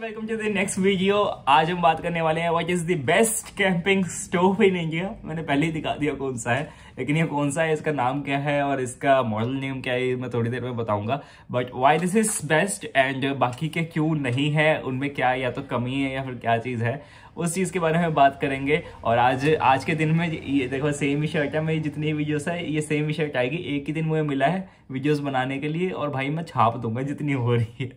welcome to the next video आज हम बात करने वाले हैं what is the best camping stove in India मैंने पहले ही दिखा दिया कौन सा है लेकिन ये कौन सा है इसका नाम क्या है और इसका मॉडल नेम क्या है मैं थोड़ी देर में बताऊंगा but why this is best and बाकी के क्यों नहीं है उनमें क्या या तो कमी है या फिर क्या चीज़ है उस चीज़ के बारे में बात करेंगे और आज आज के दिन में ये देखो सेम ही शर्ट है मेरी जितनी वीडियोस है ये सेम ही शर्ट आएगी एक ही दिन मुझे मिला है वीडियोस बनाने के लिए और भाई मैं छाप दूंगा जितनी हो रही है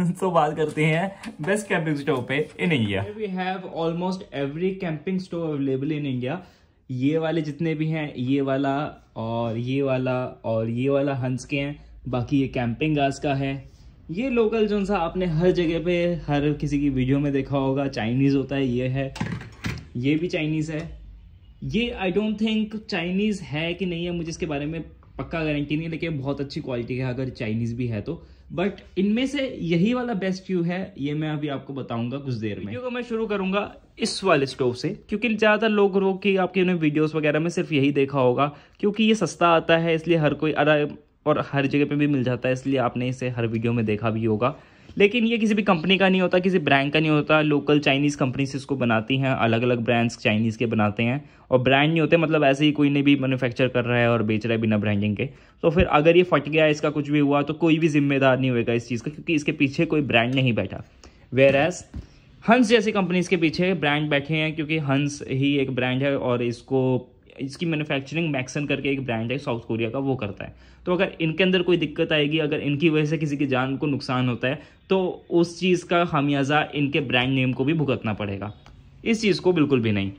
तो बात करते हैं बेस्ट कैंपिंग स्टोव पे in India we have almost every camping stove available in India ये वाले जितने भी हैं ये वाला और ये वाला और ये वाला हंस के हैं बाकी ये कैंपिंग गाज का है ये लोकल जो सा आपने हर जगह पे हर किसी की वीडियो में देखा होगा चाइनीज़ होता है ये है ये भी चाइनीज़ है ये आई डोंट थिंक चाइनीज़ है कि नहीं है मुझे इसके बारे में पक्का गारंटी नहीं लेकिन बहुत अच्छी क्वालिटी है अगर चाइनीज़ भी है तो बट इनमें से यही वाला बेस्ट क्यू है ये मैं अभी आपको बताऊंगा कुछ देर में क्योंकि मैं शुरू करूंगा इस वाले स्टोव से क्योंकि ज़्यादातर लोग रोक की आपके उन्हें वीडियोस वगैरह में सिर्फ यही देखा होगा क्योंकि ये सस्ता आता है इसलिए हर कोई अरा और हर जगह पे भी मिल जाता है इसलिए आपने इसे हर वीडियो में देखा भी होगा लेकिन ये किसी भी कंपनी का नहीं होता किसी ब्रांड का नहीं होता लोकल चाइनीज़ कंपनीज इसको बनाती हैं अलग अलग ब्रांड्स चाइनीज़ के बनाते हैं और ब्रांड नहीं होते मतलब ऐसे ही कोई ने भी मैन्युफैक्चर कर रहा है और बेच रहा है बिना ब्रांडिंग के तो फिर अगर ये फट गया इसका कुछ भी हुआ तो कोई भी जिम्मेदार नहीं होगा इस चीज़ का क्योंकि इसके पीछे कोई ब्रांड नहीं बैठा वेयर एज़ हंस जैसी कंपनीज के पीछे ब्रांड बैठे हैं क्योंकि हंस ही एक ब्रांड है और इसको इसकी मैन्युफैक्चरिंग मैक्सन करके एक ब्रांड है साउथ कोरिया का वो करता है तो अगर इनके अंदर कोई दिक्कत आएगी अगर इनकी वजह से किसी की जान को नुकसान होता है तो उस चीज़ का खामियाजा इनके ब्रांड नेम को भी भुगतना पड़ेगा इस चीज़ को बिल्कुल भी नहीं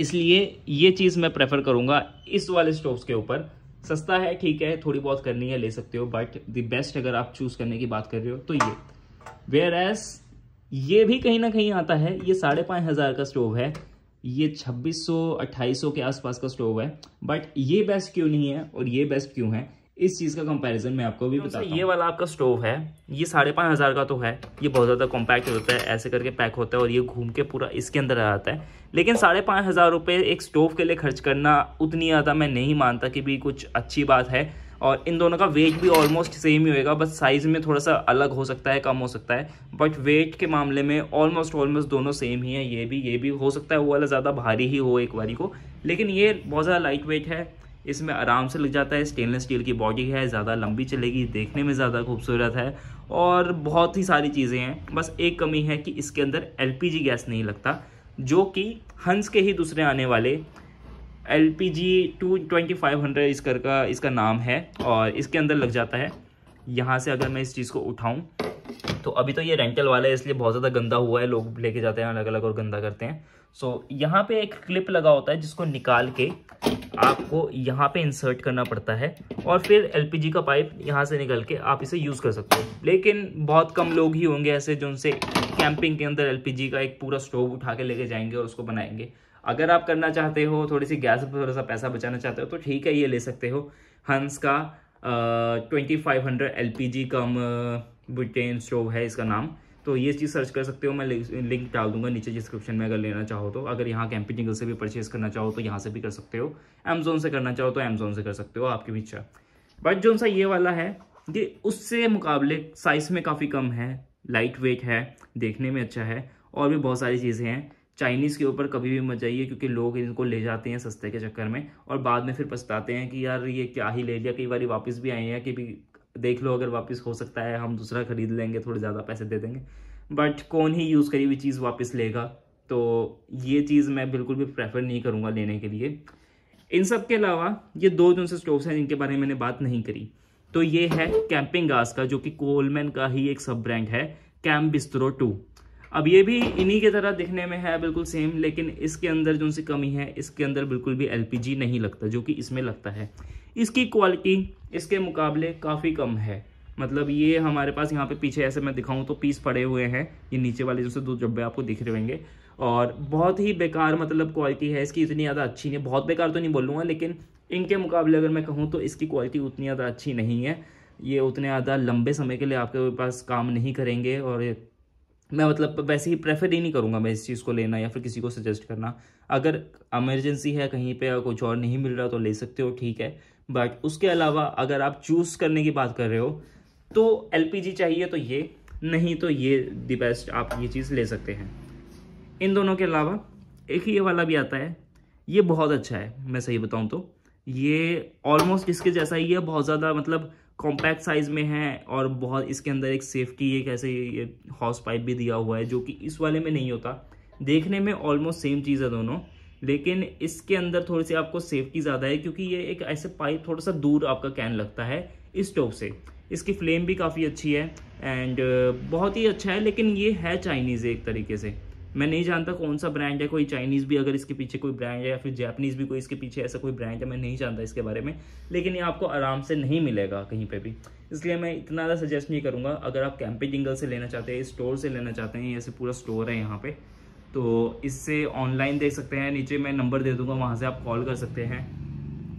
इसलिए ये चीज़ मैं प्रेफर करूँगा इस वाले स्टोव्स के ऊपर सस्ता है ठीक है थोड़ी बहुत करनी है ले सकते हो बट द बेस्ट अगर आप चूज़ करने की बात कर रहे हो तो ये वेयर एस ये भी कहीं ना कहीं आता है ये साढ़े पाँच हज़ार का स्टोव है ये 2600 2800 के आसपास का स्टोव है बट ये बेस्ट क्यों नहीं है और ये बेस्ट क्यों है इस चीज़ का कंपैरिजन मैं आपको भी तो बताऊँ ये वाला आपका स्टोव है ये साढ़े पाँच हज़ार का तो है ये बहुत ज़्यादा कॉम्पैक्ट होता है ऐसे करके पैक होता है और ये घूम के पूरा इसके अंदर आ जाता है लेकिन साढ़े पाँच हज़ार रुपये एक स्टोव के लिए खर्च करना उतनी ज़्यादा मैं नहीं मानता कि भी कुछ अच्छी बात है और इन दोनों का वेट भी ऑलमोस्ट सेम ही होएगा बस साइज़ में थोड़ा सा अलग हो सकता है कम हो सकता है बट वेट के मामले में ऑलमोस्ट ऑलमोस्ट दोनों सेम ही है ये भी ये भी हो सकता है वो वाला ज़्यादा भारी ही हो एक बारी को लेकिन ये बहुत ज़्यादा लाइट वेट है इसमें आराम से लग जाता है स्टेनलेस स्टील की बॉडी है ज़्यादा लंबी चलेगी देखने में ज़्यादा खूबसूरत है और बहुत ही सारी चीज़ें हैं बस एक कमी है कि इसके अंदर एल गैस नहीं लगता जो कि हंस के ही दूसरे आने वाले L P G to twenty five hundred इसका का इसका नाम है और इसके अंदर लग जाता है यहाँ से अगर मैं इस चीज़ को उठाऊँ तो अभी तो ये रेंटल वाला है इसलिए बहुत ज़्यादा गंदा हुआ है लोग लेके जाते हैं अलग अलग और गंदा करते हैं सो so, यहाँ पे एक क्लिप लगा होता है जिसको निकाल के आपको यहाँ पे इंसर्ट करना पड़ता है और फिर एलपीजी का पाइप यहाँ से निकल के आप इसे यूज़ कर सकते हो लेकिन बहुत कम लोग ही होंगे ऐसे जो उनसे कैंपिंग के अंदर एलपीजी का एक पूरा स्टोव उठा के लेके जाएंगे और उसको बनाएंगे अगर आप करना चाहते हो थोड़ी सी गैस पर थोड़ा सा पैसा बचाना चाहते हो तो ठीक है ये ले सकते हो हंस का twenty five hundred L P G cum Britain stove है इसका नाम तो ये चीज़ सर्च कर सकते हो मैं लिंक डाल दूंगा नीचे डिस्क्रिप्शन में अगर लेना चाहो तो अगर यहाँ कैंपी जिंगल से भी परचेज करना चाहो तो यहाँ से भी कर सकते हो अमेजोन से करना चाहो तो अमेजोन से कर सकते हो आपकी इच्छा बट जो सा ये वाला है ये उससे मुकाबले साइज में काफ़ी कम है लाइट वेट है देखने में अच्छा है और भी बहुत सारी चीज़ें हैं चाइनीज़ के ऊपर कभी भी मत जाइए क्योंकि लोग इनको ले जाते हैं सस्ते के चक्कर में और बाद में फिर पछताते हैं कि यार ये क्या ही ले लिया कई बार वापस भी आए हैं कि भी देख लो अगर वापस हो सकता है हम दूसरा ख़रीद लेंगे थोड़े ज़्यादा पैसे दे देंगे बट कौन ही यूज़ करी हुई चीज़ वापस लेगा तो ये चीज़ मैं बिल्कुल भी प्रेफर नहीं करूँगा लेने के लिए इन सब के अलावा ये दो जो से स्टोव्स हैं जिनके बारे में मैंने बात नहीं करी तो ये है कैंपिंग गास का जो कि कोलमैन का ही एक सब ब्रांड है कैम्प बिस्तरो टू अब ये भी इन्हीं की तरह दिखने में है बिल्कुल सेम लेकिन इसके अंदर जो उनसे कमी है इसके अंदर बिल्कुल भी एल नहीं लगता जो कि इसमें लगता है इसकी क्वालिटी इसके मुकाबले काफ़ी कम है मतलब ये हमारे पास यहाँ पे पीछे ऐसे मैं दिखाऊं तो पीस पड़े हुए हैं ये नीचे वाले जैसे दो डब्बे आपको दिख रहे होंगे और बहुत ही बेकार मतलब क्वालिटी है इसकी इतनी ज़्यादा अच्छी नहीं बहुत बेकार तो नहीं बोलूँगा लेकिन इनके मुकाबले अगर मैं कहूँ तो इसकी क्वालिटी उतनी ज़्यादा अच्छी नहीं है ये उतने ज़्यादा लंबे समय के लिए आपके पास काम नहीं करेंगे और मैं मतलब वैसे ही प्रेफर ही नहीं करूँगा मैं इस चीज़ को लेना या फिर किसी को सजेस्ट करना अगर एमरजेंसी है कहीं पर कुछ और नहीं मिल रहा तो ले सकते हो ठीक है बट उसके अलावा अगर आप चूज़ करने की बात कर रहे हो तो एल चाहिए तो ये नहीं तो ये दी बेस्ट आप ये चीज़ ले सकते हैं इन दोनों के अलावा एक ही ये वाला भी आता है ये बहुत अच्छा है मैं सही बताऊँ तो ये ऑलमोस्ट इसके जैसा ही है बहुत ज़्यादा मतलब कॉम्पैक्ट साइज में है और बहुत इसके अंदर एक सेफ्टी एक ऐसे ये हॉस पाइप भी दिया हुआ है जो कि इस वाले में नहीं होता देखने में ऑलमोस्ट सेम चीज़ है दोनों लेकिन इसके अंदर थोड़ी सी आपको सेफ्टी ज़्यादा है क्योंकि ये एक ऐसे पाइप थोड़ा सा दूर आपका कैन लगता है इस स्टोव से इसकी फ्लेम भी काफ़ी अच्छी है एंड बहुत ही अच्छा है लेकिन ये है चाइनीज़ एक तरीके से मैं नहीं जानता कौन सा ब्रांड है कोई चाइनीज़ भी अगर इसके पीछे कोई ब्रांड है या फिर जैपनीज़ भी कोई इसके पीछे ऐसा कोई ब्रांड है मैं नहीं जानता इसके बारे में लेकिन ये आपको आराम से नहीं मिलेगा कहीं पे भी इसलिए मैं इतना ज़्यादा सजेस्ट नहीं करूँगा अगर आप कैंपे जिंगल से लेना चाहते हैं स्टोर से लेना चाहते हैं ऐसे पूरा स्टोर है यहाँ पर तो इससे ऑनलाइन देख सकते हैं नीचे मैं नंबर दे दूँगा वहाँ से आप कॉल कर सकते हैं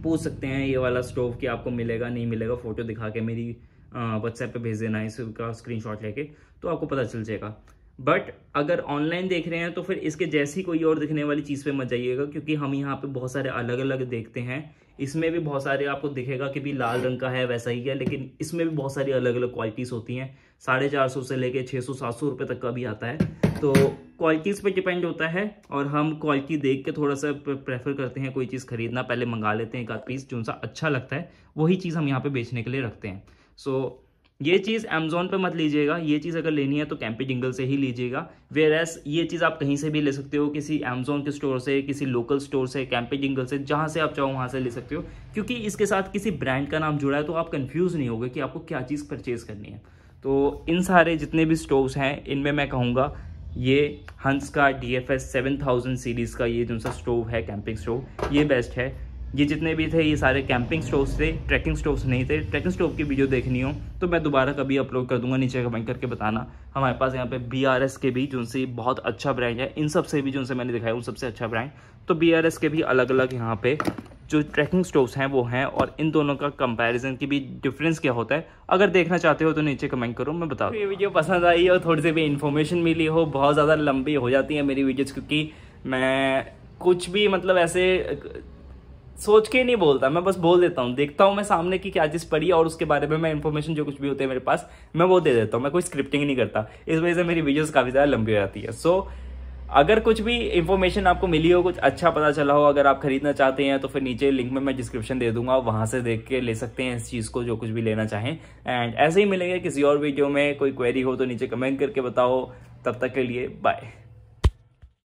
पूछ सकते हैं ये वाला स्टोव कि आपको मिलेगा नहीं मिलेगा फ़ोटो दिखा के मेरी व्हाट्सएप पे भेज देना इसका स्क्रीनशॉट लेके तो आपको पता चल जाएगा बट अगर ऑनलाइन देख रहे हैं तो फिर इसके जैसी कोई और दिखने वाली चीज़ पे मत जाइएगा क्योंकि हम यहाँ पे बहुत सारे अलग अलग देखते हैं इसमें भी बहुत सारे आपको दिखेगा कि भी लाल रंग का है वैसा ही है लेकिन इसमें भी बहुत सारी अलग अलग क्वालिटीज़ होती हैं साढ़े चार सौ से लेके छः सौ सात सौ रुपये तक का भी आता है तो क्वालिटीज़ पर डिपेंड होता है और हम क्वालिटी देख के थोड़ा सा प्रेफर करते हैं कोई चीज़ खरीदना पहले मंगा लेते हैं एक आध पीस जो सा अच्छा लगता है वही चीज़ हम यहाँ पर बेचने के लिए रखते हैं सो so, ये चीज़ एमेजोन पे मत लीजिएगा ये चीज़ अगर लेनी है तो कैंपी जिंगल से ही लीजिएगा वेर एस ये चीज़ आप कहीं से भी ले सकते हो किसी अमेजोन के स्टोर से किसी लोकल स्टोर से कैंपी डिंगल से जहाँ से आप चाहो वहाँ से ले सकते हो क्योंकि इसके साथ किसी ब्रांड का नाम जुड़ा है तो आप कन्फ्यूज़ नहीं होगे कि आपको क्या चीज़ परचेज करनी है तो इन सारे जितने भी स्टोव हैं इनमें मैं कहूँगा ये हंस का D F S seven thousand series का ये जो सा स्टोव है कैंपिंग स्टोव ये बेस्ट है ये जितने भी थे ये सारे कैंपिंग स्टोव्स थे ट्रैकिंग स्टोव्स नहीं थे ट्रैकिंग स्टोव की वीडियो देखनी हो तो मैं दोबारा कभी अपलोड कर दूंगा नीचे कमेंट करके बताना हमारे पास यहाँ पे बी आर एस के भी जिनसे बहुत अच्छा ब्रांड है इन सब से भी जिनसे मैंने दिखाया उन सबसे अच्छा ब्रांड तो बी आर एस के भी अलग अलग यहाँ पे जो ट्रैकिंग स्टोव हैं वो हैं और इन दोनों का कंपैरिजन की भी डिफरेंस क्या होता है अगर देखना चाहते हो तो नीचे कमेंट करो मैं बताऊँ ये वीडियो पसंद आई और थोड़ी सी भी इन्फॉर्मेशन मिली हो बहुत ज़्यादा लंबी हो जाती है मेरी वीडियोज़ क्योंकि मैं कुछ भी मतलब ऐसे सोच के नहीं बोलता मैं बस बोल देता हूँ देखता हूँ मैं सामने की क्या चीज़ पड़ी और उसके बारे में मैं इन्फॉर्मेशन जो कुछ भी होते हैं मेरे पास मैं वो दे देता हूँ मैं कोई स्क्रिप्टिंग नहीं करता इस वजह से मेरी वीडियोस काफ़ी ज़्यादा लंबी हो जाती है सो so, अगर कुछ भी इन्फॉर्मेशन आपको मिली हो कुछ अच्छा पता चला हो अगर आप खरीदना चाहते हैं तो फिर नीचे लिंक में मैं डिस्क्रिप्शन दे दूंगा वहाँ से देख के ले सकते हैं इस चीज़ को जो कुछ भी लेना चाहें एंड ऐसे ही मिलेंगे किसी और वीडियो में कोई क्वेरी हो तो नीचे कमेंट करके बताओ तब तक के लिए बाय